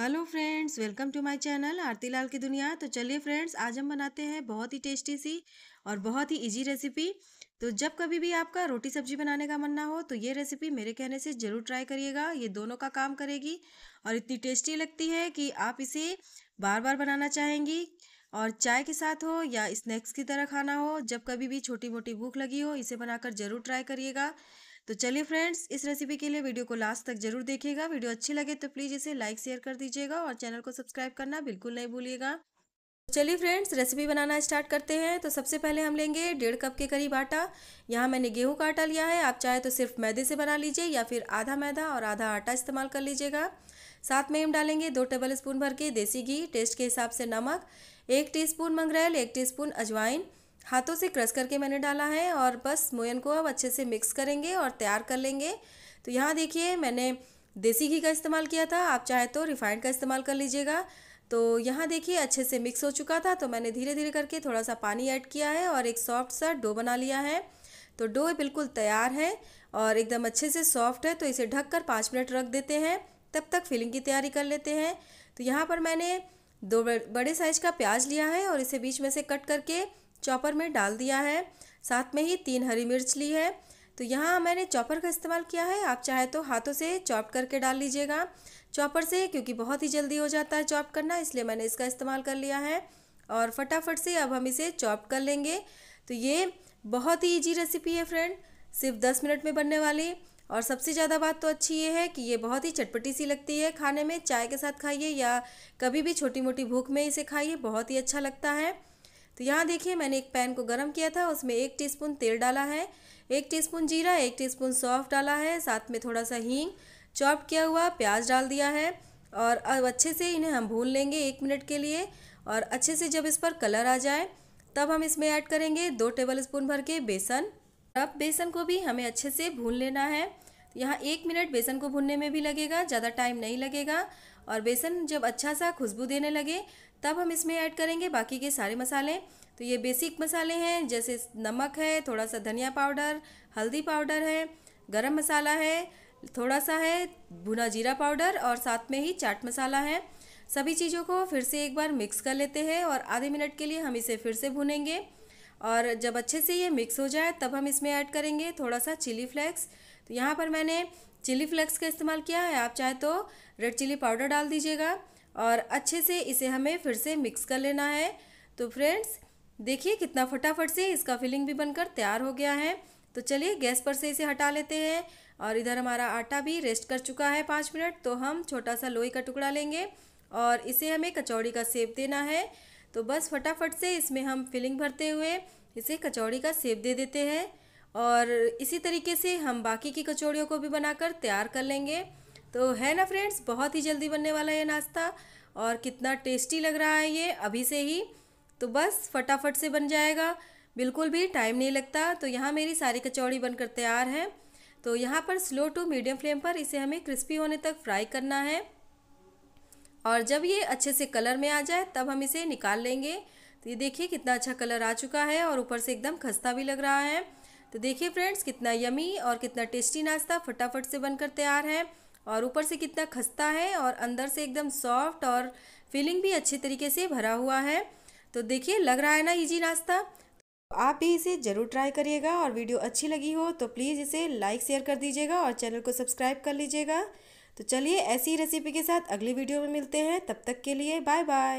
hello friends welcome to my channel Aarti Lal की दुनिया तो चलिए फ्रेंड्स आज हम बनाते हैं बहुत ही टेस्टी सी और बहुत ही इजी रेसिपी तो जब कभी भी आपका रोटी सब्जी बनाने का मन ना हो तो ये रेसिपी मेरे कहने से ज़रूर ट्राई करिएगा ये दोनों का काम करेगी और इतनी टेस्टी लगती है कि आप इसे बार बार बनाना चाहेंगी और चाय के साथ हो या स्नैक्स की तरह खाना हो जब कभी भी छोटी मोटी भूख लगी हो इसे बनाकर ज़रूर ट्राई करिएगा तो चलिए फ्रेंड्स इस रेसिपी के लिए वीडियो को लास्ट तक जरूर देखिएगा वीडियो अच्छी लगे तो प्लीज़ इसे लाइक शेयर कर दीजिएगा और चैनल को सब्सक्राइब करना बिल्कुल नहीं भूलिएगा तो चलिए फ्रेंड्स रेसिपी बनाना स्टार्ट करते हैं तो सबसे पहले हम लेंगे डेढ़ कप के करीब आटा यहाँ मैंने गेहूं का आटा लिया है आप चाहे तो सिर्फ मैदे से बना लीजिए या फिर आधा मैदा और आधा आटा इस्तेमाल कर लीजिएगा साथ में हम डालेंगे दो टेबल स्पून भर के देसी घी टेस्ट के हिसाब से नमक एक टीस्पून मंगरेल एक टीस्पून अजवाइन हाथों से क्रश करके मैंने डाला है और बस मोयन को अब अच्छे से मिक्स करेंगे और तैयार कर लेंगे तो यहाँ देखिए मैंने देसी घी का इस्तेमाल किया था आप चाहे तो रिफाइंड का इस्तेमाल कर लीजिएगा तो यहाँ देखिए अच्छे से मिक्स हो चुका था तो मैंने धीरे धीरे करके थोड़ा सा पानी ऐड किया है और एक सॉफ्ट सा डो बना लिया है तो डो बिल्कुल तैयार है और एकदम अच्छे से सॉफ्ट है तो इसे ढक कर पाँच मिनट रख देते हैं तब तक फिलिंग की तैयारी कर लेते हैं तो यहाँ पर मैंने दो बड़े साइज़ का प्याज लिया है और इसे बीच में से कट करके चॉपर में डाल दिया है साथ में ही तीन हरी मिर्च ली है तो यहाँ मैंने चॉपर का इस्तेमाल किया है आप चाहे तो हाथों से चॉप करके डाल लीजिएगा चॉपर से क्योंकि बहुत ही जल्दी हो जाता है चॉप करना इसलिए मैंने इसका इस्तेमाल कर लिया है और फटाफट से अब हम इसे चॉप कर लेंगे तो ये बहुत ही ईजी रेसिपी है फ्रेंड सिर्फ दस मिनट में बनने वाली और सबसे ज़्यादा बात तो अच्छी ये है कि ये बहुत ही चटपटी सी लगती है खाने में चाय के साथ खाइए या कभी भी छोटी मोटी भूख में इसे खाइए बहुत ही अच्छा लगता है तो यहाँ देखिए मैंने एक पैन को गर्म किया था उसमें एक टीस्पून तेल डाला है एक टीस्पून जीरा एक टीस्पून सौंफ डाला है साथ में थोड़ा सा हींग चॉप किया हुआ प्याज डाल दिया है और अब अच्छे से इन्हें हम भून लेंगे एक मिनट के लिए और अच्छे से जब इस पर कलर आ जाए तब हम इसमें ऐड करेंगे दो टेबल स्पून भर के बेसन अब बेसन को भी हमें अच्छे से भून लेना है यहाँ एक मिनट बेसन को भूनने में भी लगेगा ज़्यादा टाइम नहीं लगेगा और बेसन जब अच्छा सा खुशबू देने लगे तब हम इसमें ऐड करेंगे बाकी के सारे मसाले तो ये बेसिक मसाले हैं जैसे नमक है थोड़ा सा धनिया पाउडर हल्दी पाउडर है गरम मसाला है थोड़ा सा है भुना जीरा पाउडर और साथ में ही चाट मसाला है सभी चीज़ों को फिर से एक बार मिक्स कर लेते हैं और आधे मिनट के लिए हम इसे फिर से भुनेंगे और जब अच्छे से ये मिक्स हो जाए तब हम इसमें ऐड करेंगे थोड़ा सा चिली फ्लेक्स तो यहाँ पर मैंने चिली फ्लेक्स का इस्तेमाल किया है आप चाहे तो रेड चिली पाउडर डाल दीजिएगा और अच्छे से इसे हमें फिर से मिक्स कर लेना है तो फ्रेंड्स देखिए कितना फटाफट से इसका फिलिंग भी बनकर तैयार हो गया है तो चलिए गैस पर से इसे हटा लेते हैं और इधर हमारा आटा भी रेस्ट कर चुका है पाँच मिनट तो हम छोटा सा लोई का टुकड़ा लेंगे और इसे हमें कचौड़ी का सेब देना है तो बस फटाफट से इसमें हम फिलिंग भरते हुए इसे कचौड़ी का सेप दे देते हैं और इसी तरीके से हम बाकी की कचौड़ियों को भी बनाकर तैयार कर लेंगे तो है ना फ्रेंड्स बहुत ही जल्दी बनने वाला है नाश्ता और कितना टेस्टी लग रहा है ये अभी से ही तो बस फटाफट से बन जाएगा बिल्कुल भी टाइम नहीं लगता तो यहाँ मेरी सारी कचौड़ी बनकर तैयार है तो यहाँ पर स्लो टू मीडियम फ्लेम पर इसे हमें क्रिस्पी होने तक फ्राई करना है और जब ये अच्छे से कलर में आ जाए तब हम इसे निकाल लेंगे तो ये देखिए कितना अच्छा कलर आ चुका है और ऊपर से एकदम खस्ता भी लग रहा है तो देखिए फ्रेंड्स कितना यमी और कितना टेस्टी नाश्ता फटाफट से बनकर तैयार है और ऊपर से कितना खस्ता है और अंदर से एकदम सॉफ्ट और फीलिंग भी अच्छे तरीके से भरा हुआ है तो देखिए लग रहा है ना ईजी नाश्ता तो आप भी इसे ज़रूर ट्राई करिएगा और वीडियो अच्छी लगी हो तो प्लीज़ इसे लाइक शेयर कर दीजिएगा और चैनल को सब्सक्राइब कर लीजिएगा तो चलिए ऐसी रेसिपी के साथ अगली वीडियो में मिलते हैं तब तक के लिए बाय बाय